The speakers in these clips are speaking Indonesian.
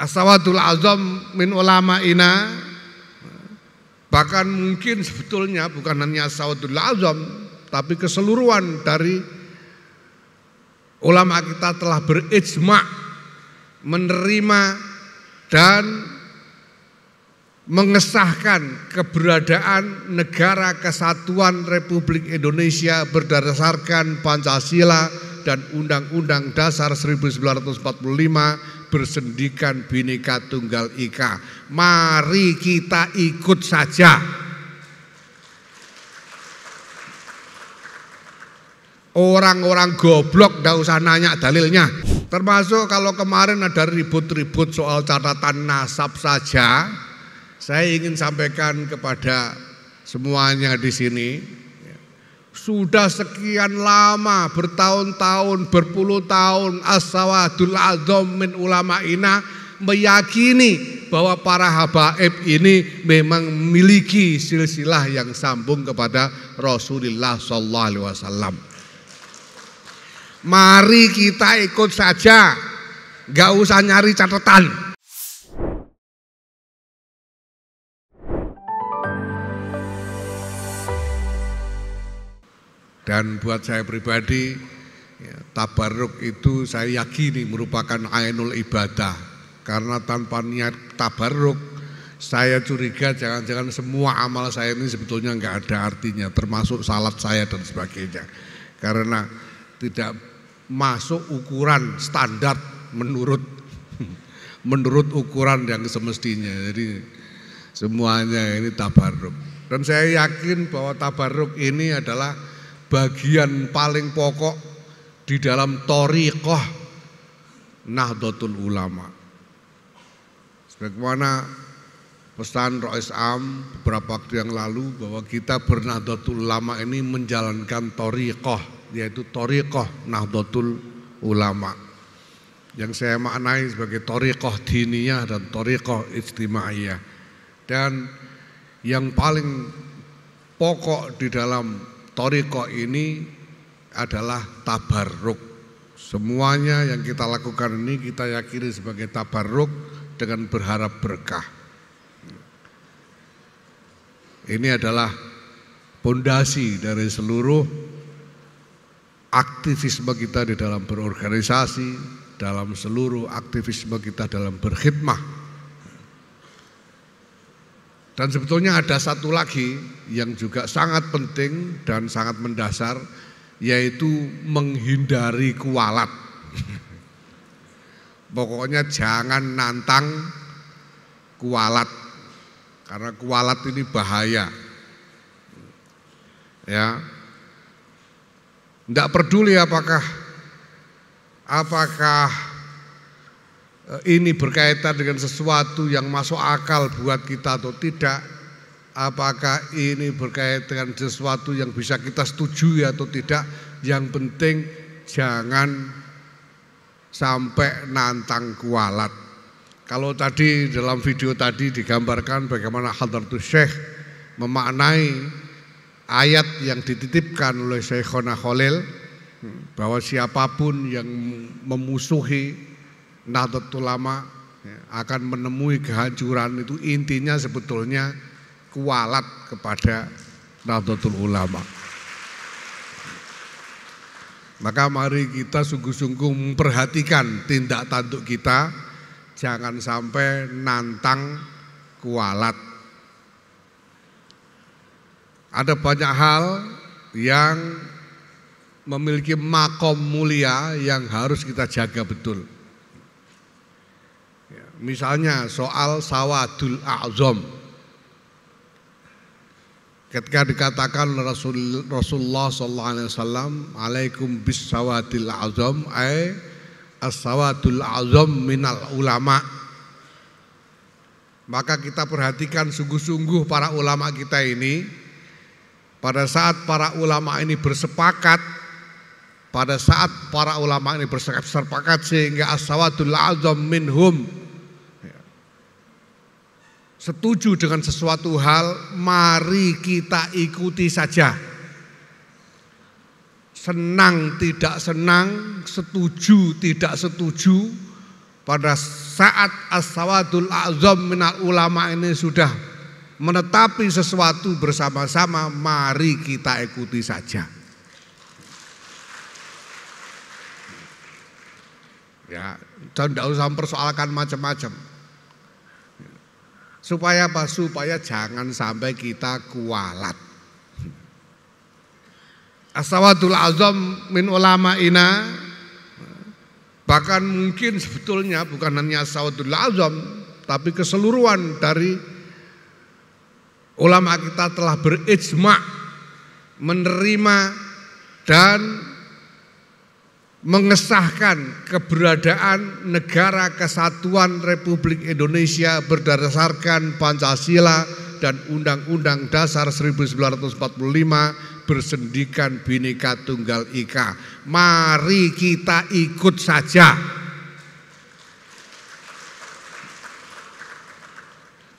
asawadul azam min ulama ina bahkan mungkin sebetulnya bukan hanya asawadul azam tapi keseluruhan dari ulama kita telah berijma menerima dan mengesahkan keberadaan negara kesatuan Republik Indonesia berdasarkan Pancasila dan Undang-Undang Dasar 1945 bersendikan Bhinneka Tunggal Ika. Mari kita ikut saja. Orang-orang goblok gak usah nanya dalilnya. Termasuk kalau kemarin ada ribut-ribut soal catatan nasab saja, saya ingin sampaikan kepada semuanya di sini, sudah sekian lama, bertahun-tahun, berpuluh tahun, as-sawadul azam min meyakini bahwa para habaib ini memang memiliki silsilah yang sambung kepada Rasulullah Sallallahu Alaihi Wasallam. Mari kita ikut saja, nggak usah nyari catatan. Dan buat saya pribadi, ya, tabaruk itu saya yakini merupakan ainul ibadah. Karena tanpa niat tabaruk, saya curiga jangan-jangan semua amal saya ini sebetulnya nggak ada artinya, termasuk salat saya dan sebagainya. Karena tidak masuk ukuran standar menurut menurut ukuran yang semestinya. Jadi semuanya ini tabaruk Dan saya yakin bahwa tabaruk ini adalah bagian paling pokok di dalam toriqoh Nahdlatul Ulama. Sebagaimana pesan Rois Am beberapa waktu yang lalu bahwa kita bernahdlatul ulama ini menjalankan toriqoh yaitu toriqoh nahdlatul ulama yang saya maknai sebagai toriqoh diniyah dan toriqoh istimaiyah dan yang paling pokok di dalam Toriko ini adalah tabarruk. Semuanya yang kita lakukan ini kita yakini sebagai tabarruk dengan berharap berkah. Ini adalah pondasi dari seluruh aktivisme kita di dalam berorganisasi, dalam seluruh aktivisme kita dalam berkhidmah dan sebetulnya ada satu lagi yang juga sangat penting dan sangat mendasar yaitu menghindari kualat. Pokoknya jangan nantang kualat karena kualat ini bahaya. Ya. Tidak peduli apakah apakah Eh, ini berkaitan dengan sesuatu yang masuk akal buat kita atau tidak, apakah ini berkaitan dengan sesuatu yang bisa kita setujui atau tidak, yang penting jangan sampai nantang kualat. Kalau tadi dalam video tadi digambarkan bagaimana Hadratus Syekh memaknai ayat yang dititipkan oleh Syekhona Khalil hmm, bahwa siapapun yang memusuhi Nahdlatul Ulama ya, akan menemui kehancuran itu intinya sebetulnya kualat kepada Nahdlatul Ulama. Maka mari kita sungguh-sungguh memperhatikan tindak tanduk kita, jangan sampai nantang kualat. Ada banyak hal yang memiliki makom mulia yang harus kita jaga betul. Misalnya soal sawadul a'zam. Ketika dikatakan Rasul, Rasulullah sallallahu alaihi wasallam, "Alaikum bis sawadil a'zam" ay as-sawadul a'zam minal ulama. Maka kita perhatikan sungguh-sungguh para ulama kita ini pada saat para ulama ini bersepakat pada saat para ulama ini bersepakat sehingga as-sawadul a'zam minhum setuju dengan sesuatu hal, mari kita ikuti saja. Senang tidak senang, setuju tidak setuju, pada saat as-sawadul azam minal ulama ini sudah menetapi sesuatu bersama-sama, mari kita ikuti saja. Ya, dan tidak usah mempersoalkan macam-macam. Supaya apa? Supaya jangan sampai kita kualat. Asawadul azam min ulama ina bahkan mungkin sebetulnya bukan hanya asawadul azam tapi keseluruhan dari ulama kita telah berijma menerima dan mengesahkan keberadaan negara kesatuan Republik Indonesia berdasarkan Pancasila dan Undang-Undang Dasar 1945 bersendikan Bhinneka Tunggal Ika. Mari kita ikut saja.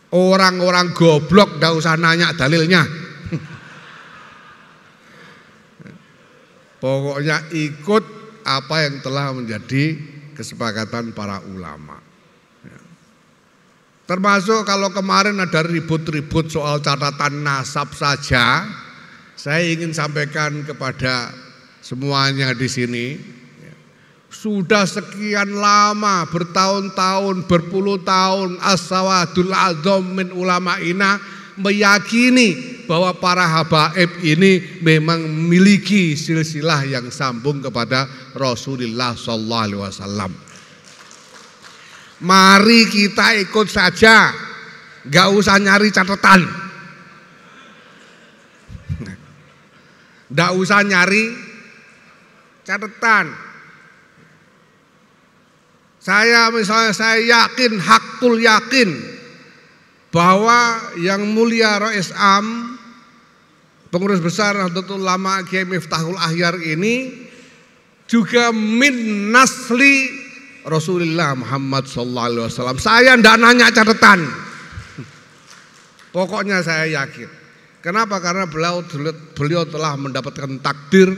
Orang-orang goblok tidak usah nanya dalilnya. Pokoknya ikut apa yang telah menjadi kesepakatan para ulama. Ya. Termasuk kalau kemarin ada ribut-ribut soal catatan nasab saja, saya ingin sampaikan kepada semuanya di sini. Ya. Sudah sekian lama, bertahun-tahun, berpuluh tahun, as-sawadul azam min inah meyakini bahwa para habaib ini memang memiliki silsilah yang sambung kepada Rasulullah Sallallahu Alaihi Wasallam. Mari kita ikut saja, nggak usah nyari catatan, nggak usah nyari catatan. Saya misalnya saya yakin hakul yakin bahwa yang mulia Rois Am pengurus besar Nahdlatul Ulama Kiai Miftahul Ahyar ini juga min nasli Rasulullah Muhammad sallallahu alaihi wasallam. Saya tidak nanya catatan. Pokoknya saya yakin. Kenapa? Karena beliau beliau telah mendapatkan takdir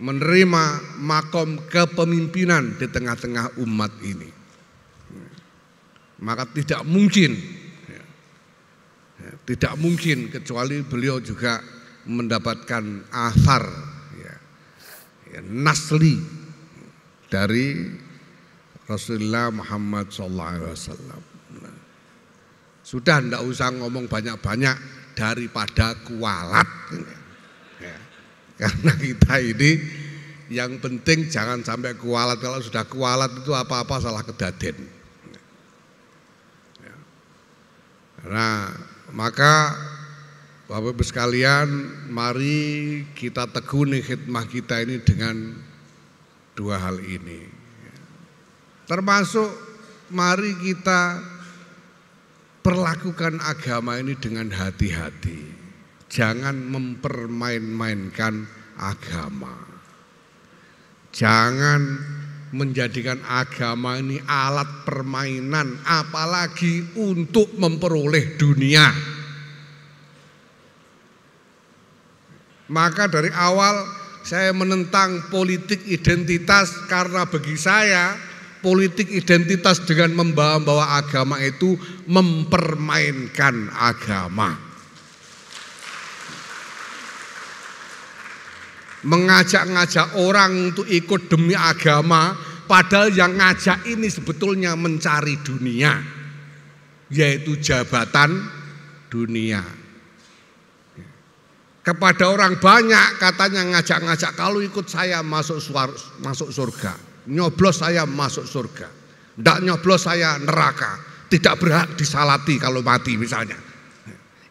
menerima makom kepemimpinan di tengah-tengah umat ini maka tidak mungkin ya. Ya, tidak mungkin kecuali beliau juga mendapatkan asar ya, ya, nasli dari Rasulullah Muhammad SAW. Nah, sudah tidak usah ngomong banyak-banyak daripada kualat. Ya. ya. Karena kita ini yang penting jangan sampai kualat. Kalau sudah kualat itu apa-apa salah kedaden. Nah, maka Bapak Ibu sekalian, mari kita tekuni khidmah kita ini dengan dua hal ini. Termasuk mari kita perlakukan agama ini dengan hati-hati. Jangan mempermain-mainkan agama. Jangan menjadikan agama ini alat permainan, apalagi untuk memperoleh dunia. Maka dari awal saya menentang politik identitas karena bagi saya politik identitas dengan membawa-bawa agama itu mempermainkan agama. Mengajak-ngajak orang untuk ikut demi agama Padahal yang ngajak ini sebetulnya mencari dunia, yaitu jabatan dunia. Kepada orang banyak katanya ngajak-ngajak kalau ikut saya masuk suar, masuk surga, nyoblos saya masuk surga, tidak nyoblos saya neraka, tidak berhak disalati kalau mati misalnya.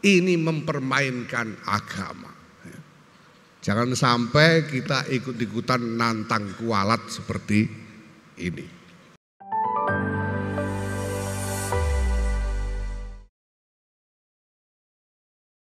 Ini mempermainkan agama. Jangan sampai kita ikut-ikutan nantang kualat seperti ini.